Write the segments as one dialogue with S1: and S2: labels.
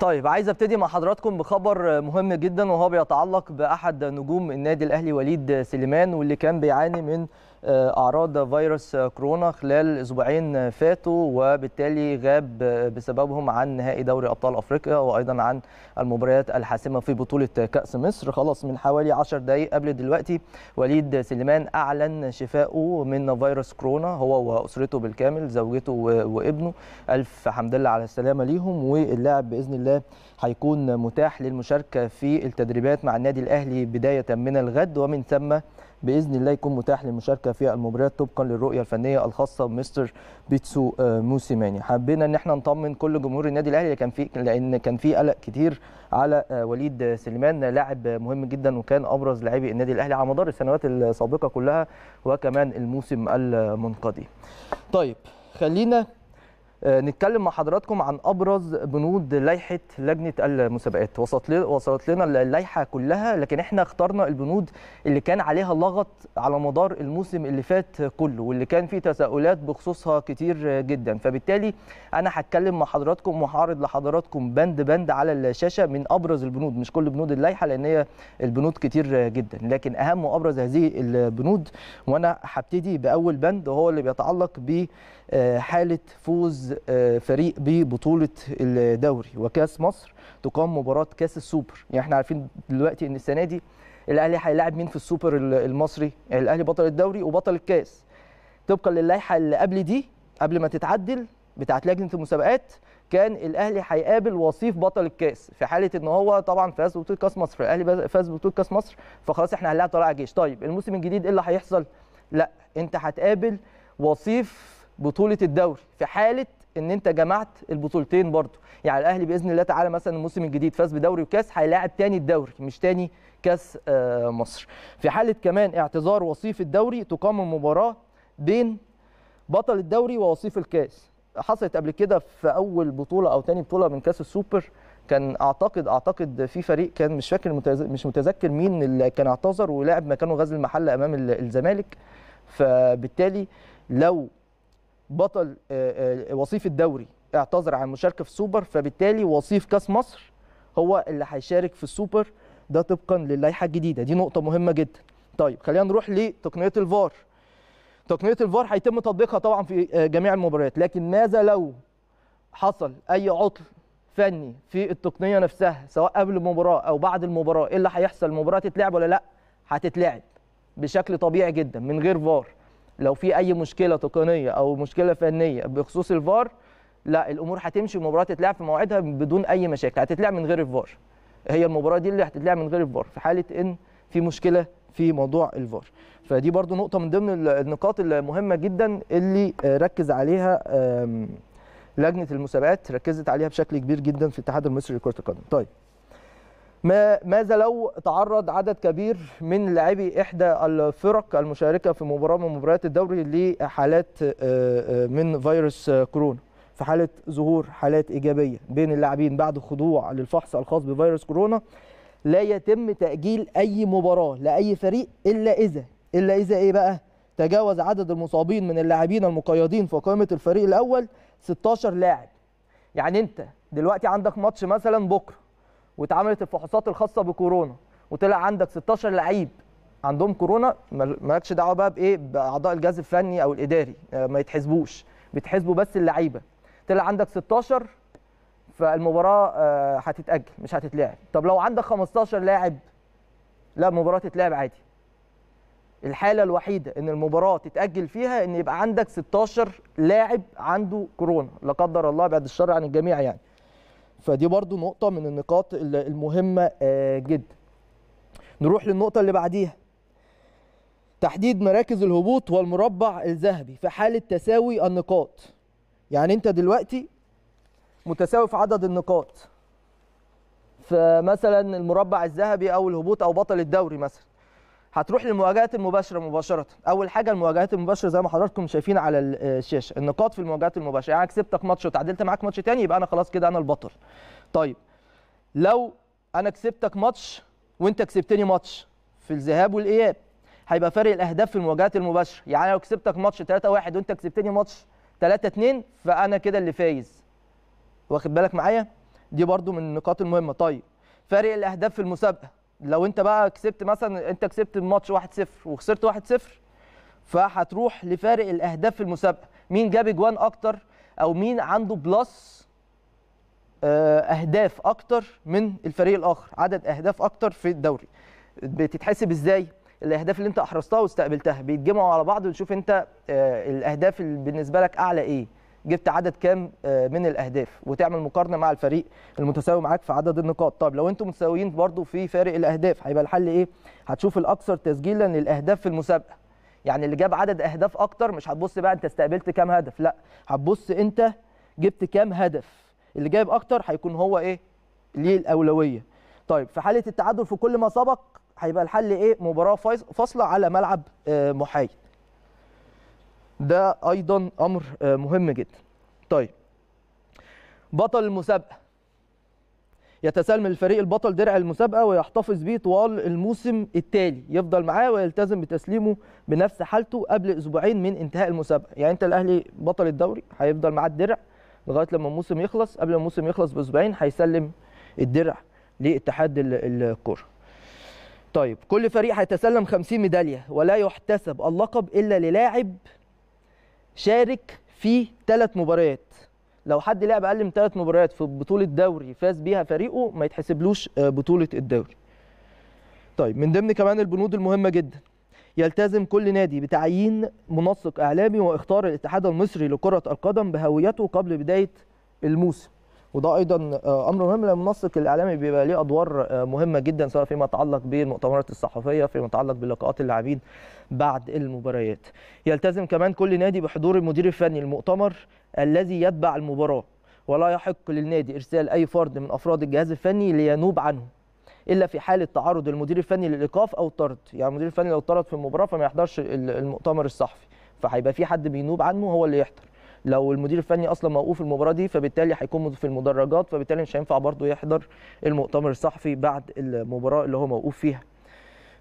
S1: طيب عايز ابتدي مع حضراتكم بخبر مهم جدا وهو بيتعلق باحد نجوم النادي الاهلي وليد سليمان واللي كان بيعاني من آه، اعراض فيروس كورونا خلال اسبوعين فاتوا وبالتالي غاب بسببهم عن نهائي دوري ابطال افريقيا وايضا عن المباريات الحاسمه في بطوله كاس مصر خلاص من حوالي 10 دقائق قبل دلوقتي وليد سليمان اعلن شفائه من فيروس كورونا هو واسرته بالكامل زوجته وابنه الف حمد لله على السلامه ليهم واللاعب باذن الله هيكون متاح للمشاركه في التدريبات مع النادي الاهلي بدايه من الغد ومن ثم باذن الله يكون متاح للمشاركه في المباريات طبقا للرؤيه الفنيه الخاصه بمستر بيتسو آه، موسيماني حبينا ان احنا نطمن كل جمهور النادي الاهلي كان في لان كان في قلق كتير على آه، وليد سليمان لاعب مهم جدا وكان ابرز لاعبي النادي الاهلي على مدار السنوات السابقه كلها وكمان الموسم المنقضي طيب خلينا آه، نتكلم مع حضراتكم عن ابرز بنود لائحه لجنه المسابقات وصلت وصلت لنا اللائحه كلها لكن احنا اخترنا البنود اللي كان عليها لغط على مدار الموسم اللي فات كله واللي كان فيه تساؤلات بخصوصها كتير جدا فبالتالي انا هتكلم مع حضراتكم وهعرض لحضراتكم بند بند على الشاشه من ابرز البنود مش كل بنود اللائحه لان هي البنود كتير جدا لكن اهم وابرز هذه البنود وانا هبتدي باول بند وهو اللي بيتعلق ب آه، حاله فوز آه، فريق ببطوله الدوري وكاس مصر تقام مباراه كاس السوبر يعني احنا عارفين دلوقتي ان السنه دي الاهلي هيلاعب مين في السوبر المصري الاهلي بطل الدوري وبطل الكاس طبقا للائحه اللي قبل دي قبل ما تتعدل بتاعه لجنه المسابقات كان الاهلي هيقابل وصيف بطل الكاس في حاله ان هو طبعا فاز ببطوله كاس مصر الاهلي فاز ببطوله كاس مصر فخلاص احنا هنلاعب طلائع جيش طيب الموسم الجديد ايه اللي هيحصل لا انت هتقابل وصيف بطوله الدوري في حاله ان انت جمعت البطولتين برضه يعني الاهلي باذن الله تعالى مثلا الموسم الجديد فاز بدوري وكاس هيلاعب تاني الدوري مش تاني كاس آه، مصر في حاله كمان اعتذار وصيف الدوري تقام المباراه بين بطل الدوري ووصيف الكاس حصلت قبل كده في اول بطوله او تاني بطوله من كاس السوبر كان اعتقد اعتقد في فريق كان مش فاكر مش متذكر مين اللي كان اعتذر ولعب مكانه غزل المحله امام الزمالك فبالتالي لو بطل آه، آه، وصيف الدوري اعتذر عن المشاركه في السوبر فبالتالي وصيف كاس مصر هو اللي هيشارك في السوبر ده طبقا للائحه الجديده دي نقطه مهمه جدا طيب خلينا نروح لتقنيه الفار تقنيه الفار هيتم تطبيقها طبعا في آه، جميع المباريات لكن ماذا لو حصل اي عطل فني في التقنيه نفسها سواء قبل المباراه او بعد المباراه ايه اللي هيحصل المباراه تتلعب ولا لا هتتلعب بشكل طبيعي جدا من غير فار لو في اي مشكله تقنيه او مشكله فنيه بخصوص الفار لا الامور هتمشي المباراه تتلعب في مواعيدها بدون اي مشاكل هتتلعب من غير الفار هي المباراه دي اللي هتتلعب من غير الفار في حاله ان في مشكله في موضوع الفار فدي برضو نقطه من ضمن النقاط المهمه جدا اللي ركز عليها لجنه المسابقات ركزت عليها بشكل كبير جدا في الاتحاد المصري لكره القدم طيب ما ماذا لو تعرض عدد كبير من لاعبي احدى الفرق المشاركه في مباراه من مباريات الدوري لحالات آه، آه، من فيروس آه، كورونا في حاله ظهور حالات ايجابيه بين اللاعبين بعد خضوع للفحص الخاص بفيروس كورونا لا يتم تاجيل اي مباراه لاي فريق الا اذا الا اذا ايه بقى تجاوز عدد المصابين من اللاعبين المقيدين في قائمه الفريق الاول 16 لاعب يعني انت دلوقتي عندك ماتش مثلا بكره واتعملت الفحوصات الخاصه بكورونا وطلع عندك 16 لعيب عندهم كورونا مالكش دعوه بقى بايه باعضاء الجهاز الفني او الاداري آه، ما يتحسبوش بيتحسبوا بس اللعيبه طلع عندك 16 فالمباراه آه، هتتاجل مش هتتلعب طب لو عندك 15 لاعب لا المباراه تتلعب عادي الحاله الوحيده ان المباراه تتاجل فيها ان يبقى عندك 16 لاعب عنده كورونا لا قدر الله بعد الشر عن الجميع يعني فدي برضو نقطة من النقاط المهمة آه، جدا نروح للنقطة اللي بعديها تحديد مراكز الهبوط والمربع الذهبي في حالة تساوي النقاط يعني انت دلوقتي متساوي في عدد النقاط فمثلا المربع الذهبي او الهبوط او بطل الدوري مثلا هتروح للمواجهات المباشره مباشره اول حاجه المواجهات المباشره زي ما حضراتكم شايفين على آه، الشاشه النقاط في المواجهات المباشره يعني كسبتك ماتش وتعادلت معاك ماتش تاني يبقى انا خلاص كده انا البطل طيب لو انا كسبتك ماتش وانت كسبتني ماتش في الذهاب والاياب هيبقى فرق الاهداف في المواجهات المباشره يعني لو كسبتك ماتش 3-1 وانت كسبتني ماتش 3-2 فانا كده اللي فايز واخد بالك معايا دي برده من النقاط المهمه طيب فرق الاهداف في المسابقه لو انت بقى كسبت مثلا انت كسبت الماتش 1-0 وخسرت 1-0 فهتروح لفارق الاهداف في المسابقه مين جاب اجوان اكتر او مين عنده بلس آه، اهداف اكتر من الفريق الاخر عدد اهداف اكتر في الدوري بتتحسب ازاي الاهداف اللي انت احرزتها واستقبلتها بيتجمعوا على بعض ونشوف انت آه، الاهداف اللي بالنسبه لك اعلى ايه جبت عدد كام آه، من الاهداف وتعمل مقارنه مع الفريق المتساوي معاك في عدد النقاط طب لو انتم متساويين برضو في فارق الاهداف هيبقى الحل ايه هتشوف الاكثر تسجيلا للاهداف في المسابقه يعني اللي جاب عدد اهداف اكتر مش هتبص بقى انت استقبلت كام هدف لا هتبص انت جبت كام هدف اللي جايب اكتر هيكون هو ايه ليه الاولويه طيب في حاله التعادل في كل ما سبق هيبقى الحل ايه مباراه فاصله على ملعب آه، محايد ده ايضا امر آه، مهم جدا طيب بطل المسابقه يتسلم الفريق البطل درع المسابقه ويحتفظ به طوال الموسم التالي يفضل معاه ويلتزم بتسليمه بنفس حالته قبل اسبوعين من انتهاء المسابقه يعني انت الاهلي بطل الدوري هيفضل معاه الدرع لغايه لما الموسم يخلص قبل الموسم يخلص باسبوعين هيسلم الدرع لاتحاد الكره طيب كل فريق هيتسلم 50 ميداليه ولا يحتسب اللقب الا للاعب شارك في ثلاث مباريات لو حد لعب اقل من ثلاث مباريات في بطوله دوري فاز بيها فريقه ما يتحسبلوش آه، بطوله الدوري طيب من ضمن كمان البنود المهمه جدا يلتزم كل نادي بتعيين منسق اعلامي واختار الاتحاد المصري لكره القدم بهويته قبل بدايه الموسم وده ايضا آه، امر مهم لان المنسق الاعلامي بيبقى ليه ادوار آه، مهمه جدا سواء فيما يتعلق بالمؤتمرات الصحفيه فيما يتعلق بلقاءات اللاعبين بعد المباريات يلتزم كمان كل نادي بحضور المدير الفني المؤتمر الذي يتبع المباراه ولا يحق للنادي ارسال اي فرد من افراد الجهاز الفني لينوب عنه الا في حاله تعرض المدير الفني للايقاف او طرد يعني المدير الفني لو طرد في المباراه فما يحضرش المؤتمر الصحفي فهيبقى في حد بينوب عنه هو اللي يحضر لو المدير الفني اصلا موقوف المباراه دي فبالتالي هيكون في المدرجات فبالتالي مش هينفع برضه يحضر المؤتمر الصحفي بعد المباراه اللي هو موقوف فيها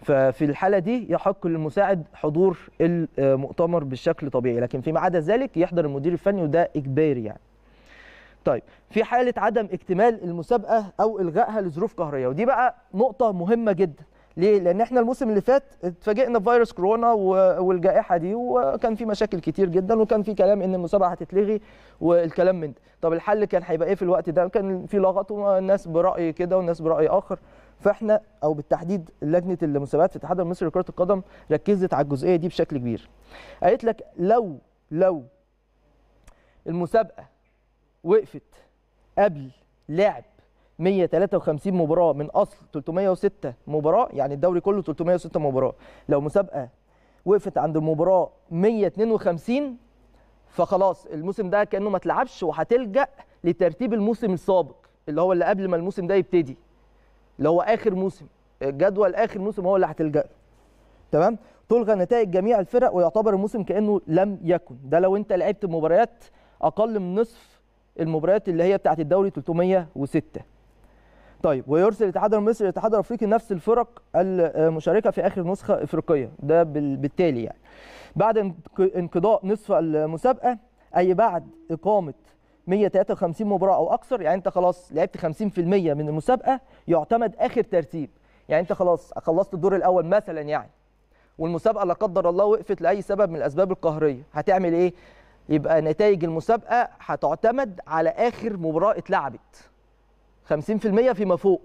S1: ففي الحاله دي يحق للمساعد حضور المؤتمر بالشكل طبيعي لكن فيما عدا ذلك يحضر المدير الفني وده اجباري يعني طيب في حاله عدم اكتمال المسابقه او الغائها لظروف قهريه ودي بقى نقطه مهمه جدا ليه؟ لان احنا الموسم اللي فات اتفاجئنا بفيروس كورونا والجائحه دي وكان في مشاكل كتير جدا وكان في كلام ان المسابقه هتتلغي والكلام من ده، طب الحل كان هيبقى ايه في الوقت ده؟ كان في لغط والناس براي كده والناس براي اخر، فاحنا او بالتحديد لجنه المسابقات في الاتحاد المصري لكره القدم ركزت على الجزئيه دي بشكل كبير. قالت لك لو لو المسابقه وقفت قبل لعب 153 مباراه من اصل 306 مباراه يعني الدوري كله 306 مباراه لو مسابقه وقفت عند المباراه 152 فخلاص الموسم ده كانه ما تلعبش وهتلجا لترتيب الموسم السابق اللي هو اللي قبل ما الموسم ده يبتدي اللي هو اخر موسم الجدول اخر موسم هو اللي هتلجا له تمام تلغى نتائج جميع الفرق ويعتبر الموسم كانه لم يكن ده لو انت لعبت مباريات اقل من نصف المباريات اللي هي بتاعت الدوري 306 طيب ويرسل الاتحاد المصري الاتحاد الافريقي نفس الفرق المشاركه في اخر نسخه افريقيه ده بالتالي يعني بعد انقضاء نصف المسابقه اي بعد اقامه 153 مباراه او اكثر يعني انت خلاص لعبت 50% من المسابقه يعتمد اخر ترتيب يعني انت خلاص خلصت الدور الاول مثلا يعني والمسابقه لا قدر الله وقفت لاي سبب من الاسباب القهريه هتعمل ايه يبقى نتائج المسابقه هتعتمد على اخر مباراه اتلعبت 50% فيما فوق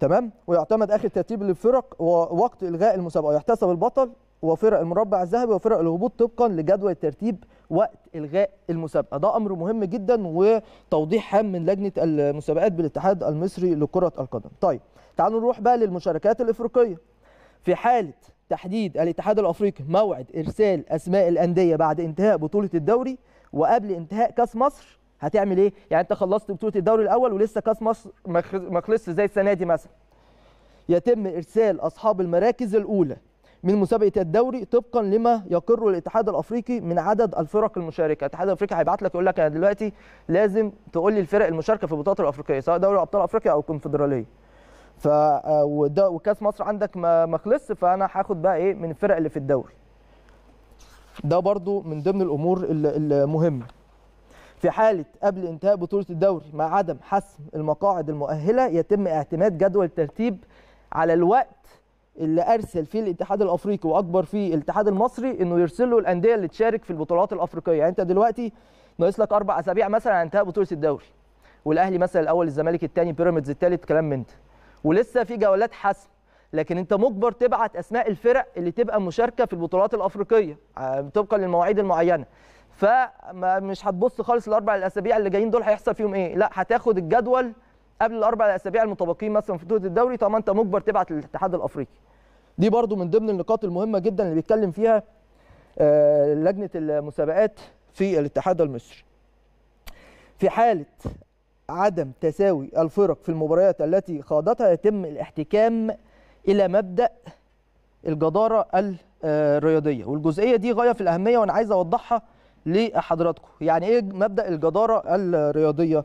S1: تمام ويعتمد اخر ترتيب للفرق ووقت الغاء المسابقه يحتسب البطل وفرق المربع الذهبي وفرق الهبوط طبقا لجدول ترتيب وقت الغاء المسابقه ده امر مهم جدا وتوضيح هام من لجنه المسابقات بالاتحاد المصري لكره القدم طيب تعالوا نروح بقى للمشاركات الافريقيه في حاله تحديد الاتحاد الافريقي موعد ارسال اسماء الانديه بعد انتهاء بطوله الدوري وقبل انتهاء كاس مصر هتعمل ايه يعني انت خلصت بطوله الدوري الاول ولسه كاس مصر ما خلصش زي السنه دي مثلا يتم ارسال اصحاب المراكز الاولى من مسابقه الدوري طبقا لما يقر الاتحاد الافريقي من عدد الفرق المشاركه، الاتحاد الافريقي هيبعت لك يقول لك انا دلوقتي لازم تقول لي الفرق المشاركه في البطولات الافريقيه سواء دوري ابطال افريقيا او الكونفدراليه. ف آه، وكاس مصر عندك ما ما خلصش فانا هاخد بقى ايه من الفرق اللي في الدوري. ده برضو من ضمن الامور المهمه. في حالة قبل انتهاء بطولة الدوري مع عدم حسم المقاعد المؤهلة يتم اعتماد جدول ترتيب على الوقت اللي ارسل فيه الاتحاد الافريقي واكبر فيه الاتحاد المصري انه يرسل له الانديه اللي تشارك في البطولات الافريقيه يعني انت دلوقتي ناقص لك اربع اسابيع مثلا على انتهاء بطوله الدوري والاهلي مثلا الاول الزمالك الثاني بيراميدز الثالث كلام من ده ولسه في جولات حسم لكن انت مجبر تبعت اسماء الفرق اللي تبقى مشاركه في البطولات الافريقيه آه، طبقا للمواعيد المعينه فمش هتبص خالص الاربع الاسابيع اللي جايين دول هيحصل فيهم ايه لا هتاخد الجدول قبل الاربع الاسابيع المتبقيين مثلا في بطوله الدوري طالما انت مجبر تبعت للاتحاد الافريقي دي برضو من ضمن النقاط المهمه جدا اللي بيتكلم فيها آه، لجنه المسابقات في الاتحاد المصري في حاله عدم تساوي الفرق في المباريات التي خاضتها يتم الاحتكام الى مبدا الجداره آه، الرياضيه والجزئيه دي غايه في الاهميه وانا عايز اوضحها لحضراتكم يعني ايه مبدا الجداره الرياضيه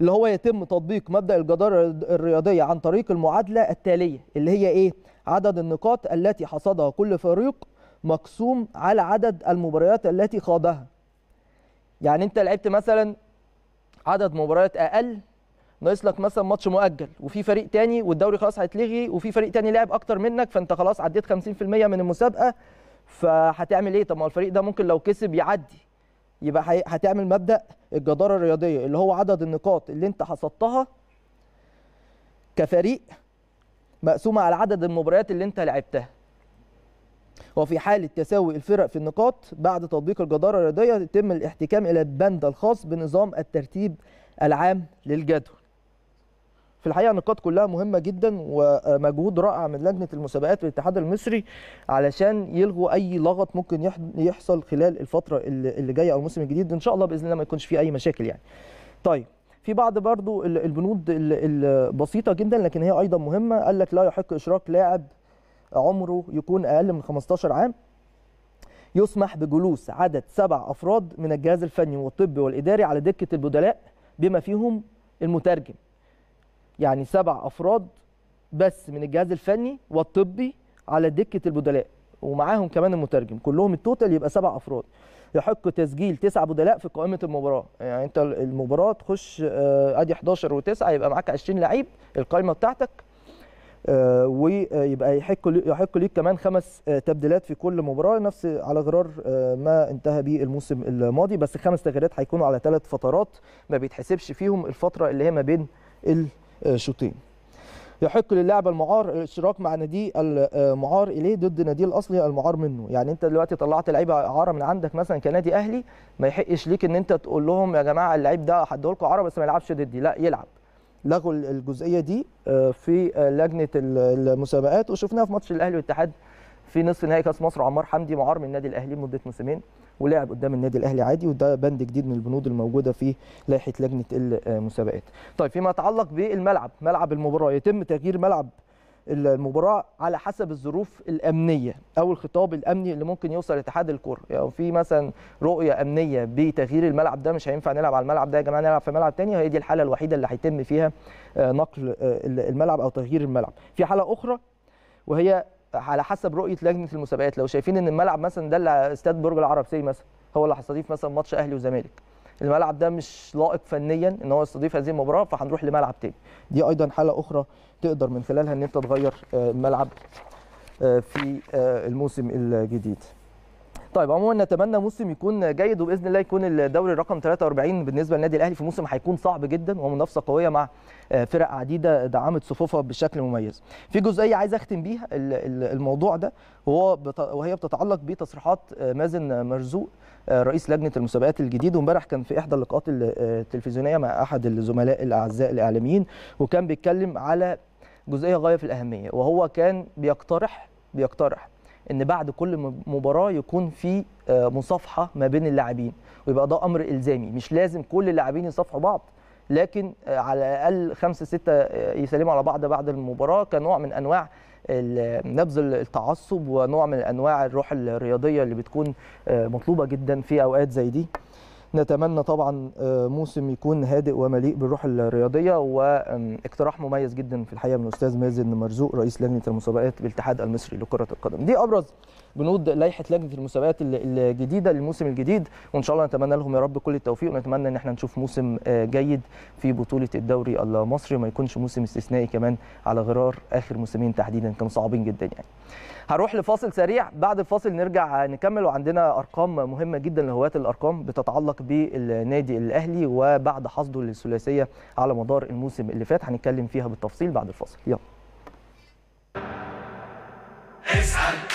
S1: اللي هو يتم تطبيق مبدا الجداره الرياضيه عن طريق المعادله التاليه اللي هي ايه عدد النقاط التي حصدها كل فريق مقسوم على عدد المباريات التي خاضها يعني انت لعبت مثلا عدد مباريات اقل ناقص لك مثلا ماتش مؤجل وفي فريق تاني والدوري خلاص هيتلغي وفي فريق تاني لعب اكتر منك فانت خلاص عديت 50% من المسابقه فهتعمل ايه طب ما الفريق ده ممكن لو كسب يعدي يبقى هتعمل مبدا الجداره الرياضيه اللي هو عدد النقاط اللي انت حصدتها كفريق مقسومه على عدد المباريات اللي انت لعبتها وفي حالة تساوي الفرق في النقاط بعد تطبيق الجدارة الرياضية يتم الاحتكام إلى البند الخاص بنظام الترتيب العام للجدول في الحقيقه النقاط كلها مهمه جدا ومجهود رائع من لجنه المسابقات والاتحاد المصري علشان يلغوا اي لغط ممكن يحصل خلال الفتره اللي جايه او الموسم الجديد ان شاء الله باذن الله ما يكونش في اي مشاكل يعني طيب في بعض برضو البنود البسيطه جدا لكن هي ايضا مهمه قال لك لا يحق اشراك لاعب عمره يكون اقل من 15 عام يسمح بجلوس عدد سبع افراد من الجهاز الفني والطبي والاداري على دكه البدلاء بما فيهم المترجم يعني سبع افراد بس من الجهاز الفني والطبي على دكه البدلاء ومعاهم كمان المترجم كلهم التوتال يبقى سبع افراد يحق تسجيل تسع بدلاء في قائمه المباراه يعني انت المباراه تخش آه، ادي 11 و9 يبقى معاك 20 لعيب القائمه بتاعتك آه، ويبقى يحق يحق ليك كمان خمس آه، تبديلات في كل مباراه نفس على غرار ما انتهى به الموسم الماضي بس خمس تغييرات هيكونوا على ثلاث فترات ما بيتحسبش فيهم الفتره اللي هي ما بين آه، شوطين يحق للاعب المعار الاشتراك مع نادي المعار اليه ضد نادي الاصلي المعار منه يعني انت دلوقتي طلعت لعيبه اعاره من عندك مثلا كنادي اهلي ما يحقش ليك ان انت تقول لهم يا جماعه اللعيب ده حد لكم عاره بس ما يلعبش ضدي لا يلعب لغوا الجزئيه دي آه، في لجنه المسابقات وشفناها في ماتش الاهلي والاتحاد في نصف نهائي كاس مصر عمار حمدي معار من النادي الاهلي لمده موسمين ولعب قدام النادي الاهلي عادي وده بند جديد من البنود الموجوده في لائحه لجنه المسابقات. طيب فيما يتعلق بالملعب، ملعب المباراه يتم تغيير ملعب المباراه على حسب الظروف الامنيه او الخطاب الامني اللي ممكن يوصل لاتحاد الكره يعني في مثلا رؤيه امنيه بتغيير الملعب ده مش هينفع نلعب على الملعب ده يا جماعه نلعب في ملعب تاني هي دي الحاله الوحيده اللي هيتم فيها آه، نقل آه، الملعب او تغيير الملعب في حاله اخرى وهي على حسب رؤيه لجنه المسابقات لو شايفين ان الملعب مثلا ده اللي استاد برج العرب سي مثلا هو اللي هيستضيف مثلا ماتش اهلي وزمالك الملعب ده مش لائق فنيا ان هو يستضيف هذه المباراه فهنروح لملعب تاني دي ايضا حاله اخرى تقدر من خلالها ان انت تغير آه، الملعب آه، في آه، الموسم الجديد طيب عموما نتمنى موسم يكون جيد وباذن الله يكون الدوري رقم 43 بالنسبه للنادي الاهلي في موسم هيكون صعب جدا ومنافسه قويه مع فرق عديده دعمت صفوفها بشكل مميز. في جزئيه عايز اختم بيها الموضوع ده وهو وهي بتتعلق بتصريحات مازن مرزوق رئيس لجنه المسابقات الجديد وامبارح كان في احدى اللقاءات التلفزيونيه مع احد الزملاء الاعزاء الاعلاميين وكان بيتكلم على جزئيه غايه في الاهميه وهو كان بيقترح بيقترح ان بعد كل مباراه يكون في آه، مصافحه ما بين اللاعبين ويبقى ده امر الزامي مش لازم كل اللاعبين يصافحوا بعض لكن آه، على الاقل خمسه سته آه، يسلموا على بعض بعد المباراه كنوع من انواع نبذ التعصب ونوع من انواع الروح الرياضيه اللي بتكون مطلوبه جدا في اوقات زي دي نتمنى طبعا آه، موسم يكون هادئ ومليء بالروح الرياضيه واقتراح مميز جدا في الحقيقه من الاستاذ مازن مرزوق رئيس لجنه المسابقات بالاتحاد المصري لكره القدم دي ابرز بنود لائحه لجنه المسابقات الجديده للموسم الجديد وان شاء الله نتمنى لهم يا رب كل التوفيق ونتمنى ان احنا نشوف موسم آه، جيد في بطوله الدوري المصري وما يكونش موسم استثنائي كمان على غرار اخر موسمين تحديدا كانوا صعبين جدا يعني هروح لفاصل سريع بعد الفاصل نرجع نكمل وعندنا ارقام مهمه جدا لهواة الارقام بتتعلق بالنادي الاهلي وبعد حصده للثلاثيه على مدار الموسم اللي فات هنتكلم فيها بالتفصيل بعد الفاصل يلا اسأل